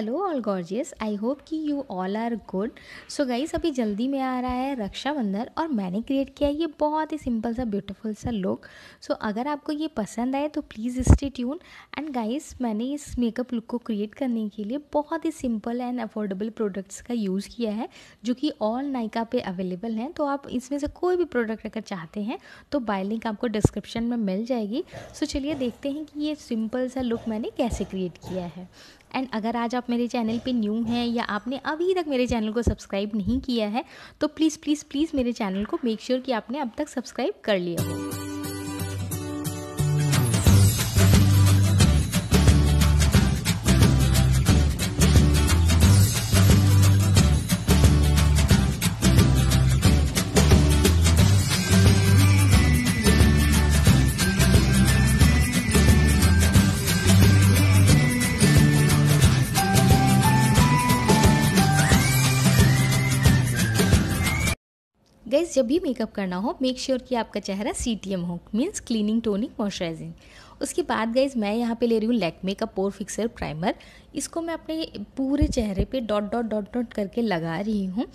hello all gorgeous I hope कि you all are good so guys अभी जल्दी में आ रहा है रक्षाबंधन और मैंने क्रिएट किया ये बहुत ही सिंपल सा ब्यूटीफुल सा लुक सो so, अगर आपको ये पसंद आए तो please stay tune and guys मैंने इस मेकअप लुक को क्रिएट करने के लिए बहुत ही सिंपल एंड अफोर्डेबल प्रोडक्ट्स का यूज़ किया है जो कि ऑल नाइका पे अवेलेबल हैं तो आप इसमें से कोई भी प्रोडक्ट अगर चाहते हैं तो बाय लिंक आपको डिस्क्रिप्शन में मिल जाएगी सो so, चलिए देखते हैं कि ये सिंपल सा लुक मैंने कैसे क्रिएट किया है एंड अगर आज आप मेरे चैनल पे न्यू हैं या आपने अभी तक मेरे चैनल को सब्सक्राइब नहीं किया है तो प्लीज़ प्लीज़ प्लीज़ मेरे चैनल को मेक श्योर sure कि आपने अब तक सब्सक्राइब कर लिया हो गैस जब भी मेकअप करना हो मेक श्योर sure कि आपका चेहरा सी टी एम हो मीन्स क्लीनिंग टोनिंग मॉइस्चराइजिंग उसके बाद गैस मैं यहाँ पे ले रही हूँ Lakme makeup pore fixer primer इसको मैं अपने पूरे चेहरे पे डॉट डॉट डॉट डॉट करके लगा रही हूँ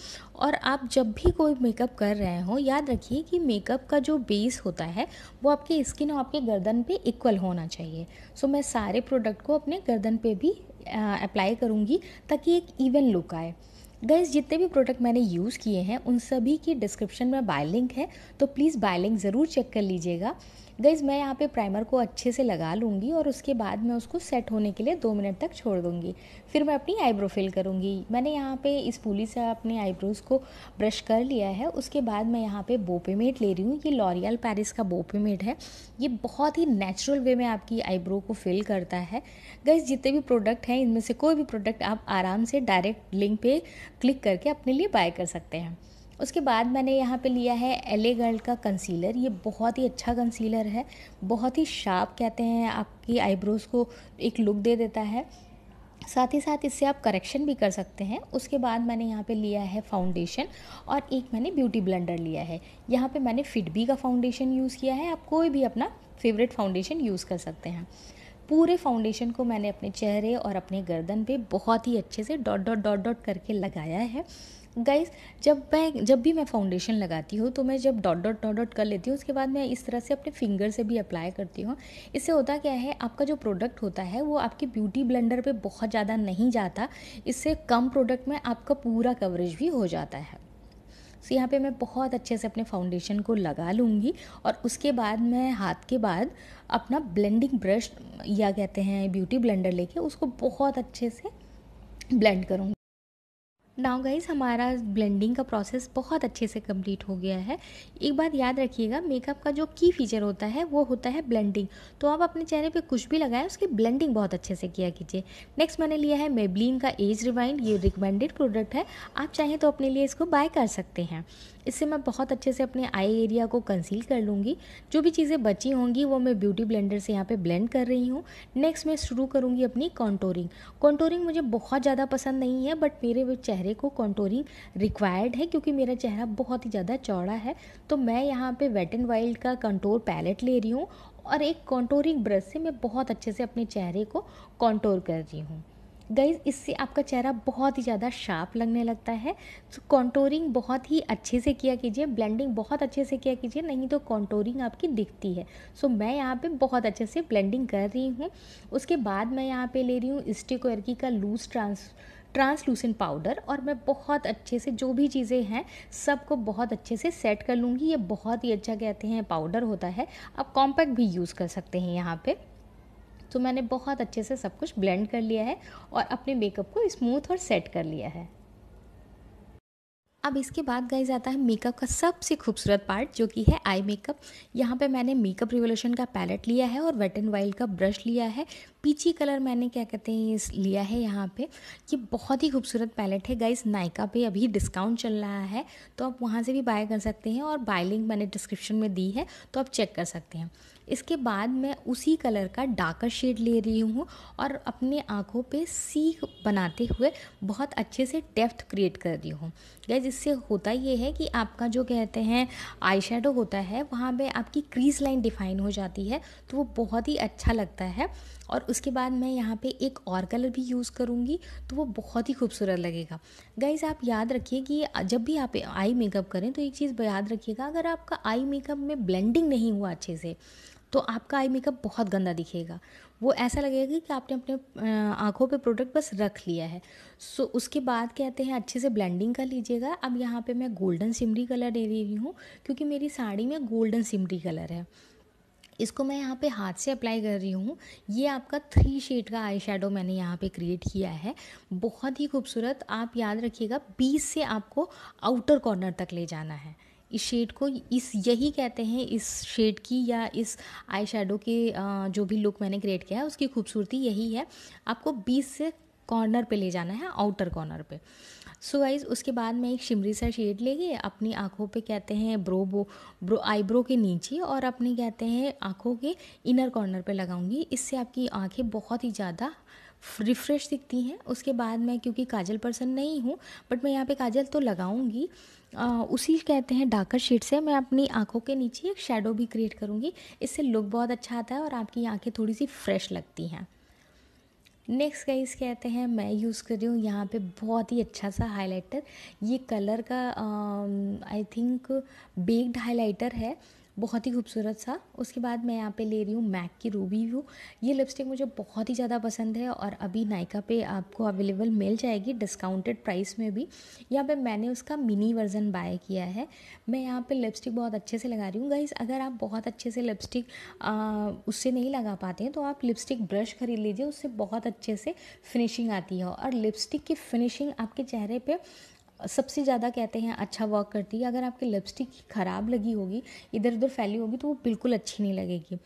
और आप जब भी कोई मेकअप कर रहे हो याद रखिए कि मेकअप का जो बेस होता है वो आपके स्किन और आपके गर्दन पे इक्वल होना चाहिए सो मैं सारे प्रोडक्ट को अपने गर्दन पे भी अप्लाई करूँगी ताकि एक इवन लुक आए गैस जितने भी प्रोडक्ट मैंने यूज़ किए हैं उन सभी की डिस्क्रिप्शन में बाय लिंक है तो प्लीज़ बाय लिंक ज़रूर चेक कर लीजिएगा गईज मैं यहाँ पे प्राइमर को अच्छे से लगा लूँगी और उसके बाद मैं उसको सेट होने के लिए दो मिनट तक छोड़ दूँगी फिर मैं अपनी आईब्रो फिल करूँगी मैंने यहाँ पे इस पुली से अपने आईब्रोज़ को ब्रश कर लिया है उसके बाद मैं यहाँ पे बोपेमेट ले रही हूँ ये लॉरियल पैरिस का बोपेमेट है ये बहुत ही नेचुरल वे में आपकी आईब्रो को फिल करता है गईज जितने भी प्रोडक्ट हैं इनमें से कोई भी प्रोडक्ट आप आराम से डायरेक्ट लिंक पे क्लिक करके अपने लिए बाय कर सकते हैं उसके बाद मैंने यहाँ पे लिया है एले गर्ल का कंसीलर ये बहुत ही अच्छा कंसीलर है बहुत ही शार्प कहते हैं आपकी आईब्रोज़ को एक लुक दे देता है साथ ही साथ इससे आप करेक्शन भी कर सकते हैं उसके बाद मैंने यहाँ पे लिया है फाउंडेशन और एक मैंने ब्यूटी ब्लेंडर लिया है यहाँ पे मैंने फिटबी का फाउंडेशन यूज़ किया है आप कोई भी अपना फेवरेट फाउंडेशन यूज़ कर सकते हैं पूरे फाउंडेशन को मैंने अपने चेहरे और अपने गर्दन पे बहुत ही अच्छे से डॉट डॉट डॉट डॉट करके लगाया है गाइस जब मैं जब भी मैं फाउंडेशन लगाती हूँ तो मैं जब डॉट डॉट डॉट डॉट कर लेती हूँ उसके बाद मैं इस तरह से अपने फिंगर से भी अप्लाई करती हूँ इससे होता क्या है आपका जो प्रोडक्ट होता है वो आपकी ब्यूटी ब्लेंडर पे बहुत ज़्यादा नहीं जाता इससे कम प्रोडक्ट में आपका पूरा कवरेज भी हो जाता है सो so, यहाँ पे मैं बहुत अच्छे से अपने फाउंडेशन को लगा लूँगी और उसके बाद मैं हाथ के बाद अपना ब्लेंडिंग ब्रश या कहते हैं ब्यूटी ब्लेंडर लेके उसको बहुत अच्छे से ब्लेंड करूँगी नाउ गाइज हमारा ब्लेंडिंग का प्रोसेस बहुत अच्छे से कंप्लीट हो गया है एक बात याद रखिएगा मेकअप का जो की फीचर होता है वो होता है ब्लेंडिंग तो आप अपने चेहरे पे कुछ भी लगाएं उसकी ब्लेंडिंग बहुत अच्छे से किया कीजिए नेक्स्ट मैंने लिया है मेबलिन का एज रिवाइंड ये रिकमेंडेड प्रोडक्ट है आप चाहें तो अपने लिए इसको बाय कर सकते हैं इससे मैं बहुत अच्छे से अपने आई एरिया को कंसील कर लूँगी जो भी चीज़ें बची होंगी वो मैं ब्यूटी ब्लेंडर से यहाँ पे ब्लेंड कर रही हूँ नेक्स्ट मैं शुरू करूँगी अपनी कॉन्टोरिंग कॉन्टोरिंग मुझे बहुत ज़्यादा पसंद नहीं है बट मेरे चेहरे चेहरे को कंटूरिंग रिक्वायर्ड है क्योंकि मेरा चेहरा बहुत ही ज़्यादा चौड़ा है तो मैं यहाँ पे वेट एंड वाइल्ड का कंटूर पैलेट ले रही हूँ और एक कंटूरिंग ब्रश से मैं बहुत अच्छे से अपने चेहरे को कंटूर कर रही हूँ गाइज इससे आपका चेहरा बहुत ही ज़्यादा शार्प लगने लगता है तो कॉन्टोरिंग बहुत ही अच्छे से किया कीजिए ब्लेंडिंग बहुत अच्छे से किया कीजिए नहीं तो कॉन्टोरिंग आपकी दिखती है सो मैं यहाँ पे बहुत अच्छे से ब्लेंडिंग कर रही हूँ उसके बाद मैं यहाँ पे ले रही हूँ स्टिक वर्की का लूज ट्रांस ट्रांसलूसेंट पाउडर और मैं बहुत अच्छे से जो भी चीज़ें हैं सबको बहुत अच्छे से सेट कर लूँगी ये बहुत ही अच्छा कहते हैं पाउडर होता है आप कॉम्पैक्ट भी यूज़ कर सकते हैं यहाँ पर तो मैंने बहुत अच्छे से सब कुछ ब्लेंड कर लिया है और अपने मेकअप को स्मूथ और सेट कर लिया है अब इसके बाद गाइज आता है मेकअप का सबसे खूबसूरत पार्ट जो कि है आई मेकअप यहाँ पे मैंने मेकअप रिवोल्यूशन का पैलेट लिया है और वेट एंड वाइल्ड का ब्रश लिया है पीछे कलर मैंने क्या कहते हैं इस लिया है यहाँ पे ये बहुत ही खूबसूरत पैलेट है गाइस नायका पे अभी डिस्काउंट चल रहा है तो आप वहाँ से भी बाय कर सकते हैं और बाय लिंक मैंने डिस्क्रिप्शन में दी है तो आप चेक कर सकते हैं इसके बाद मैं उसी कलर का डार्कर शेड ले रही हूँ और अपने आँखों पे सीख बनाते हुए बहुत अच्छे से डेप्थ क्रिएट कर रही हूँ गैस जिससे होता ये है कि आपका जो कहते हैं आई शेडो होता है वहाँ पे आपकी क्रीज लाइन डिफाइन हो जाती है तो वो बहुत ही अच्छा लगता है और उसके बाद मैं यहाँ पे एक और कलर भी यूज़ करूँगी तो वो बहुत ही खूबसूरत लगेगा गाइज आप याद रखिए कि जब भी आप आई मेकअप करें तो एक चीज़ याद रखिएगा अगर आपका आई मेकअप में ब्लेंडिंग नहीं हुआ अच्छे से तो आपका आई मेकअप बहुत गंदा दिखेगा वो ऐसा लगेगा कि आपने अपने आँखों पे प्रोडक्ट बस रख लिया है सो उसके बाद कहते हैं अच्छे से ब्लेंडिंग कर लीजिएगा अब यहाँ पे मैं गोल्डन सिमरी कलर दे रही हूँ क्योंकि मेरी साड़ी में गोल्डन सिमरी कलर है इसको मैं यहाँ पे हाथ से अप्लाई कर रही हूँ ये आपका थ्री शेड का आई शेडो मैंने यहाँ पे क्रिएट किया है बहुत ही खूबसूरत आप याद रखिएगा बीस से आपको आउटर कॉर्नर तक ले जाना है इस शेड को इस यही कहते हैं इस शेड की या इस आई शेडो के जो भी लुक मैंने क्रिएट किया है उसकी खूबसूरती यही है आपको बीस से कॉर्नर पे ले जाना है आउटर कॉर्नर पे सो गाइज उसके बाद मैं एक शिमरी सा शेड लेके अपनी आँखों पे कहते हैं ब्रो बो ब्रो आईब्रो के नीचे और अपनी कहते हैं आँखों के इनर कॉर्नर पे लगाऊंगी इससे आपकी आँखें बहुत ही ज़्यादा रिफ़्रेश दिखती हैं उसके बाद मैं क्योंकि काजल पर्सन नहीं हूँ बट मैं यहाँ पे काजल तो लगाऊंगी उसी कहते हैं डार्कर शेड से मैं अपनी आंखों के नीचे एक शेडो भी क्रिएट करूँगी इससे लुक बहुत अच्छा आता है और आपकी आंखें थोड़ी सी फ्रेश लगती हैं नेक्स्ट गाइस कहते हैं मैं यूज़ कर रही हूँ यहाँ पे बहुत ही अच्छा सा हाइलाइटर ये कलर का आई थिंक बेग्ड हाइलाइटर है बहुत ही खूबसूरत सा उसके बाद मैं यहाँ पे ले रही हूँ मैक की रूबी व्यू ये लिपस्टिक मुझे बहुत ही ज़्यादा पसंद है और अभी नायका पे आपको अवेलेबल मिल जाएगी डिस्काउंटेड प्राइस में भी यहाँ पे मैंने उसका मिनी वर्जन बाय किया है मैं यहाँ पे लिपस्टिक बहुत अच्छे से लगा रही हूँ गाइज अगर आप बहुत अच्छे से लिपस्टिक उससे नहीं लगा पाते हैं तो आप लिपस्टिक ब्रश खरीद लीजिए उससे बहुत अच्छे से फिनिशिंग आती है और लिपस्टिक की फिनिशिंग आपके चेहरे पर सबसे ज़्यादा कहते हैं अच्छा वर्क करती है अगर आपकी लिपस्टिक ख़राब लगी होगी इधर उधर फैली होगी तो वो बिल्कुल अच्छी नहीं लगेगी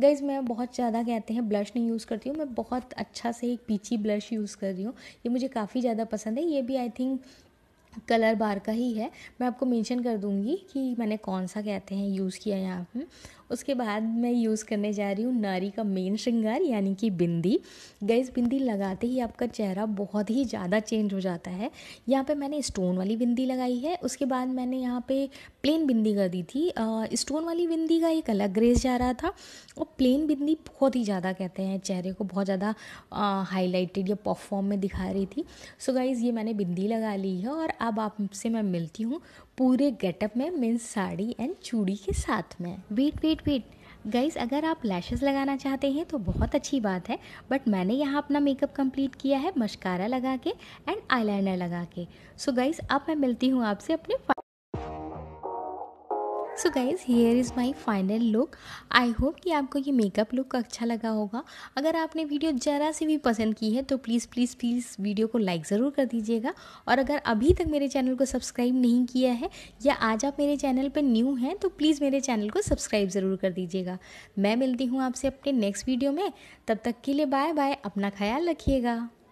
गईज़ मैं बहुत ज़्यादा कहते हैं ब्लश नहीं यूज़ करती हूँ मैं बहुत अच्छा से एक पीची ब्लश यूज़ कर रही हूँ ये मुझे काफ़ी ज़्यादा पसंद है ये भी आई थिंक कलर बार का ही है मैं आपको मेंशन कर दूंगी कि मैंने कौन सा कहते हैं यूज़ किया यहाँ पर उसके बाद मैं यूज़ करने जा रही हूँ नारी का मेन श्रृंगार यानी कि बिंदी गैस बिंदी लगाते ही आपका चेहरा बहुत ही ज़्यादा चेंज हो जाता है यहाँ पे मैंने स्टोन वाली बिंदी लगाई है उसके बाद मैंने यहाँ पे प्लेन बिंदी कर दी थी स्टोन वाली बिंदी का एक अलग ग्रेस जा रहा था और प्लेन बिंदी बहुत ही ज़्यादा कहते हैं चेहरे को बहुत ज़्यादा हाईलाइटेड या परफॉर्म में दिखा रही थी सो so गाइज़ ये मैंने बिंदी लगा ली है और अब आपसे मैं मिलती हूँ पूरे गेटअप में मीन्स साड़ी एंड चूड़ी के साथ में वेट वेट वेट गाइज़ अगर आप लैशेस लगाना चाहते हैं तो बहुत अच्छी बात है बट मैंने यहाँ अपना मेकअप कंप्लीट किया है मशकारा लगा के एंड आईलाइनर लगा के सो so गाइज़ अब मैं मिलती हूँ आपसे अपने so guys here is my final look I hope कि आपको ये मेकअप लुक अच्छा लगा होगा अगर आपने वीडियो ज़रा सी भी पसंद की है तो प्लीज़ प्लीज़ प्लीज़ वीडियो को लाइक ज़रूर कर दीजिएगा और अगर अभी तक मेरे चैनल को सब्सक्राइब नहीं किया है या आज आप मेरे चैनल पर न्यू हैं तो प्लीज़ मेरे चैनल को सब्सक्राइब ज़रूर कर दीजिएगा मैं मिलती हूँ आपसे अपने नेक्स्ट वीडियो में तब तक के लिए बाय बाय अपना ख्याल रखिएगा